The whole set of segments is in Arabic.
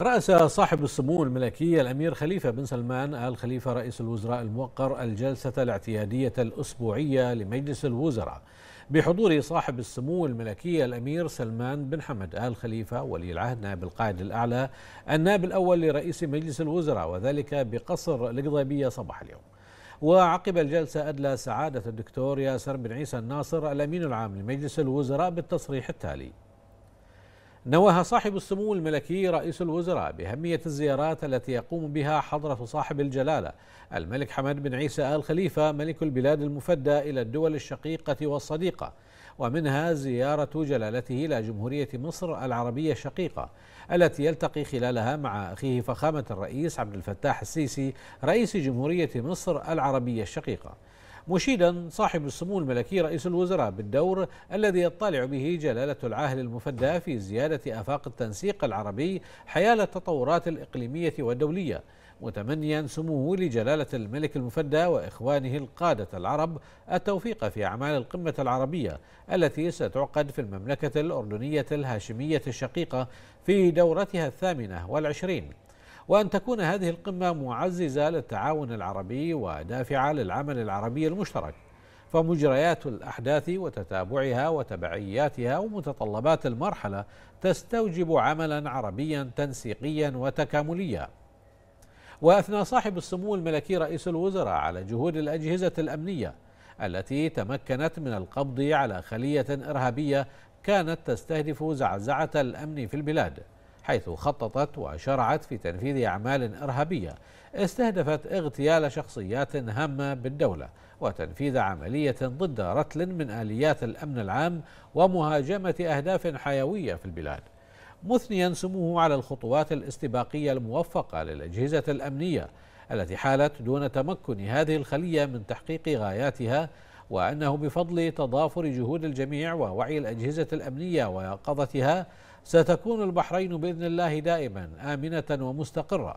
رأس صاحب السمو الملكي الأمير خليفة بن سلمان آل خليفة رئيس الوزراء الموقر الجلسة الاعتيادية الأسبوعية لمجلس الوزراء بحضور صاحب السمو الملكي الأمير سلمان بن حمد آل خليفة ولي العهد نائب القائد الأعلى النائب الأول لرئيس مجلس الوزراء وذلك بقصر القضيبية صباح اليوم وعقب الجلسة أدلى سعادة الدكتور ياسر بن عيسى الناصر الأمين العام لمجلس الوزراء بالتصريح التالي نوه صاحب السمو الملكي رئيس الوزراء بأهمية الزيارات التي يقوم بها حضرة صاحب الجلالة الملك حمد بن عيسى آل خليفة ملك البلاد المفدى إلى الدول الشقيقة والصديقة ومنها زيارة جلالته إلى جمهورية مصر العربية الشقيقة التي يلتقي خلالها مع أخيه فخامة الرئيس عبد الفتاح السيسي رئيس جمهورية مصر العربية الشقيقة مشيدا صاحب السمو الملكي رئيس الوزراء بالدور الذي يطلع به جلالة العاهل المفدى في زيادة آفاق التنسيق العربي حيال التطورات الإقليمية والدولية متمنيا سموه لجلالة الملك المفدى وإخوانه القادة العرب التوفيق في أعمال القمة العربية التي ستعقد في المملكة الأردنية الهاشمية الشقيقة في دورتها الثامنة والعشرين وأن تكون هذه القمة معززة للتعاون العربي ودافعة للعمل العربي المشترك فمجريات الأحداث وتتابعها وتبعياتها ومتطلبات المرحلة تستوجب عملا عربيا تنسيقيا وتكامليا وأثنى صاحب السمو الملكي رئيس الوزراء على جهود الأجهزة الأمنية التي تمكنت من القبض على خلية إرهابية كانت تستهدف زعزعة الأمن في البلاد حيث خططت وشرعت في تنفيذ أعمال إرهابية استهدفت اغتيال شخصيات هامة بالدولة وتنفيذ عملية ضد رتل من آليات الأمن العام ومهاجمة أهداف حيوية في البلاد مثنيا سموه على الخطوات الاستباقية الموفقة للأجهزة الأمنية التي حالت دون تمكن هذه الخلية من تحقيق غاياتها وأنه بفضل تضافر جهود الجميع ووعي الأجهزة الأمنية ويقظتها ستكون البحرين بإذن الله دائما آمنة ومستقرة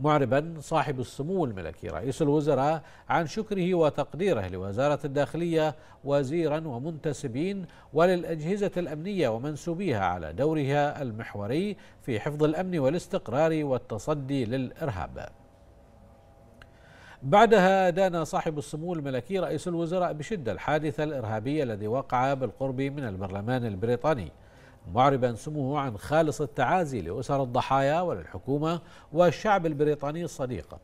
معربا صاحب السمو الملكي رئيس الوزراء عن شكره وتقديره لوزارة الداخلية وزيرا ومنتسبين وللأجهزة الأمنية ومنسوبيها على دورها المحوري في حفظ الأمن والاستقرار والتصدي للإرهاب بعدها دان صاحب السمو الملكي رئيس الوزراء بشدة الحادثة الإرهابية الذي وقع بالقرب من البرلمان البريطاني معربا سموه عن خالص التعازي لأسر الضحايا وللحكومة والشعب البريطاني الصديق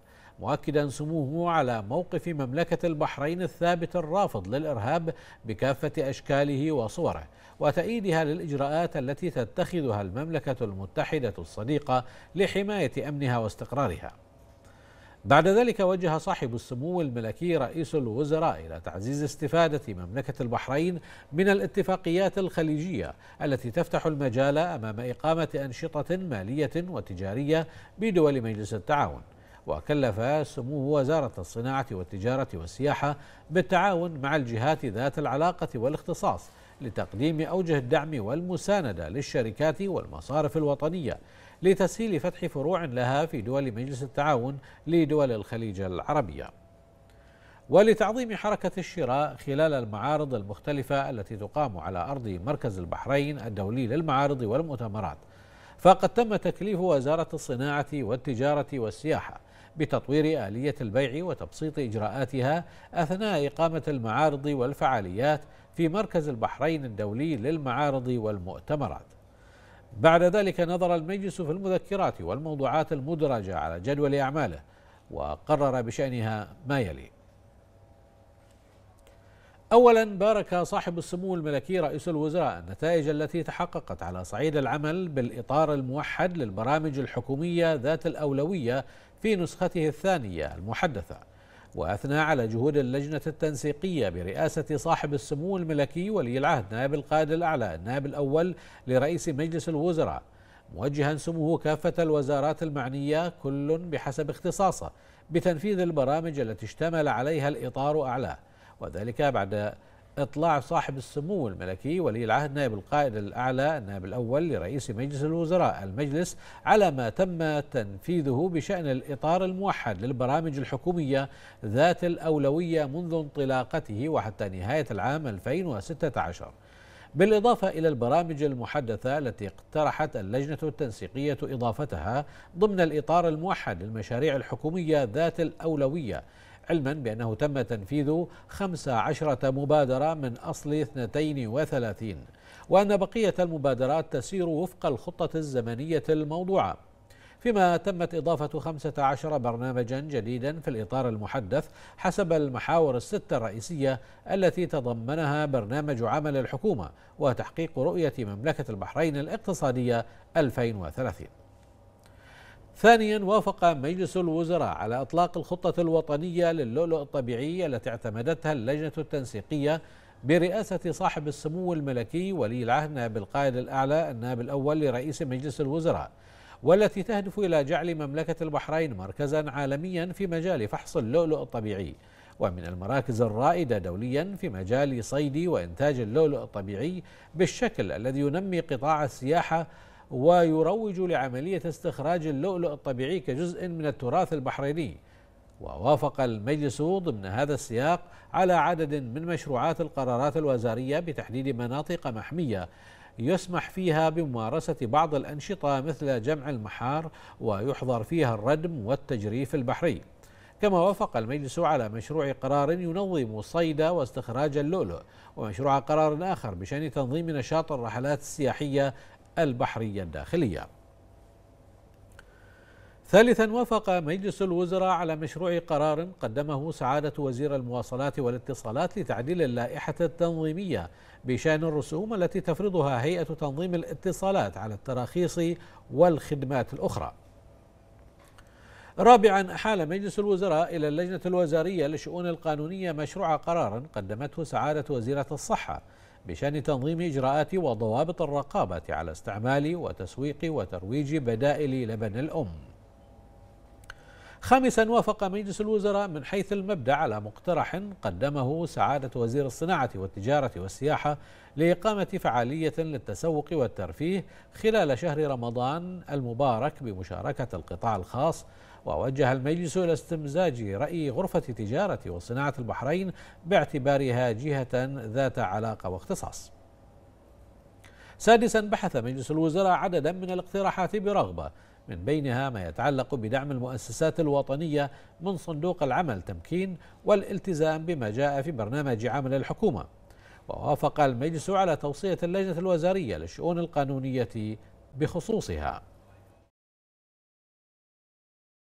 مؤكدا سموه على موقف مملكة البحرين الثابت الرافض للإرهاب بكافة أشكاله وصوره وتأييدها للإجراءات التي تتخذها المملكة المتحدة الصديقة لحماية أمنها واستقرارها بعد ذلك وجه صاحب السمو الملكي رئيس الوزراء إلى تعزيز استفادة مملكة البحرين من الاتفاقيات الخليجية التي تفتح المجال أمام إقامة أنشطة مالية وتجارية بدول مجلس التعاون وكلف سمو وزارة الصناعة والتجارة والسياحة بالتعاون مع الجهات ذات العلاقة والاختصاص لتقديم أوجه الدعم والمساندة للشركات والمصارف الوطنية لتسهيل فتح فروع لها في دول مجلس التعاون لدول الخليج العربية ولتعظيم حركة الشراء خلال المعارض المختلفة التي تقام على أرض مركز البحرين الدولي للمعارض والمؤتمرات فقد تم تكليف وزارة الصناعة والتجارة والسياحة بتطوير آلية البيع وتبسيط إجراءاتها أثناء إقامة المعارض والفعاليات في مركز البحرين الدولي للمعارض والمؤتمرات. بعد ذلك نظر المجلس في المذكرات والموضوعات المدرجة على جدول أعماله وقرر بشأنها ما يلي: أولا بارك صاحب السمو الملكي رئيس الوزراء النتائج التي تحققت على صعيد العمل بالإطار الموحد للبرامج الحكومية ذات الأولوية في نسخته الثانية المحدثة وأثنى على جهود اللجنة التنسيقية برئاسة صاحب السمو الملكي ولي العهد نائب القائد الأعلى النائب الأول لرئيس مجلس الوزراء موجها سموه كافة الوزارات المعنية كل بحسب اختصاصه بتنفيذ البرامج التي اشتمل عليها الإطار أعلاه وذلك بعد إطلاع صاحب السمو الملكي ولي العهد نائب القائد الأعلى النائب الأول لرئيس مجلس الوزراء المجلس على ما تم تنفيذه بشأن الإطار الموحد للبرامج الحكومية ذات الأولوية منذ انطلاقته وحتى نهاية العام 2016 بالإضافة إلى البرامج المحدثة التي اقترحت اللجنة التنسيقية إضافتها ضمن الإطار الموحد للمشاريع الحكومية ذات الأولوية علما بأنه تم تنفيذ 15 مبادرة من أصل 32 وأن بقية المبادرات تسير وفق الخطة الزمنية الموضوعة فيما تمت إضافة 15 برنامجا جديدا في الإطار المحدث حسب المحاور الستة الرئيسية التي تضمنها برنامج عمل الحكومة وتحقيق رؤية مملكة البحرين الاقتصادية 2030 ثانيا وافق مجلس الوزراء على إطلاق الخطة الوطنية للؤلؤ الطبيعي التي اعتمدتها اللجنة التنسيقية برئاسة صاحب السمو الملكي ولي العهد نائب القائد الأعلى النائب الأول لرئيس مجلس الوزراء والتي تهدف إلى جعل مملكة البحرين مركزا عالميا في مجال فحص اللؤلؤ الطبيعي ومن المراكز الرائدة دوليا في مجال صيد وإنتاج اللؤلؤ الطبيعي بالشكل الذي ينمي قطاع السياحة ويروج لعملية استخراج اللؤلؤ الطبيعي كجزء من التراث البحريني ووافق المجلس ضمن هذا السياق على عدد من مشروعات القرارات الوزارية بتحديد مناطق محمية يسمح فيها بممارسة بعض الأنشطة مثل جمع المحار ويحظر فيها الردم والتجريف البحري كما وافق المجلس على مشروع قرار ينظم صيد واستخراج اللؤلؤ ومشروع قرار آخر بشأن تنظيم نشاط الرحلات السياحية البحرية الداخلية. ثالثا وافق مجلس الوزراء على مشروع قرار قدمه سعادة وزير المواصلات والاتصالات لتعديل اللائحة التنظيمية بشأن الرسوم التي تفرضها هيئة تنظيم الاتصالات على التراخيص والخدمات الأخرى. رابعا أحال مجلس الوزراء إلى اللجنة الوزارية للشؤون القانونية مشروع قرار قدمته سعادة وزيرة الصحة بشأن تنظيم إجراءات وضوابط الرقابة على استعمال وتسويق وترويج بدائل لبن الأم خامسا وافق مجلس الوزراء من حيث المبدأ على مقترح قدمه سعادة وزير الصناعة والتجارة والسياحة لإقامة فعالية للتسوق والترفيه خلال شهر رمضان المبارك بمشاركة القطاع الخاص ووجه المجلس إلى استمزاج رأي غرفة تجارة وصناعة البحرين باعتبارها جهة ذات علاقة واختصاص سادسا بحث مجلس الوزراء عددا من الاقتراحات برغبة من بينها ما يتعلق بدعم المؤسسات الوطنية من صندوق العمل تمكين والالتزام بما جاء في برنامج عمل الحكومة ووافق المجلس على توصية اللجنة الوزارية للشؤون القانونية بخصوصها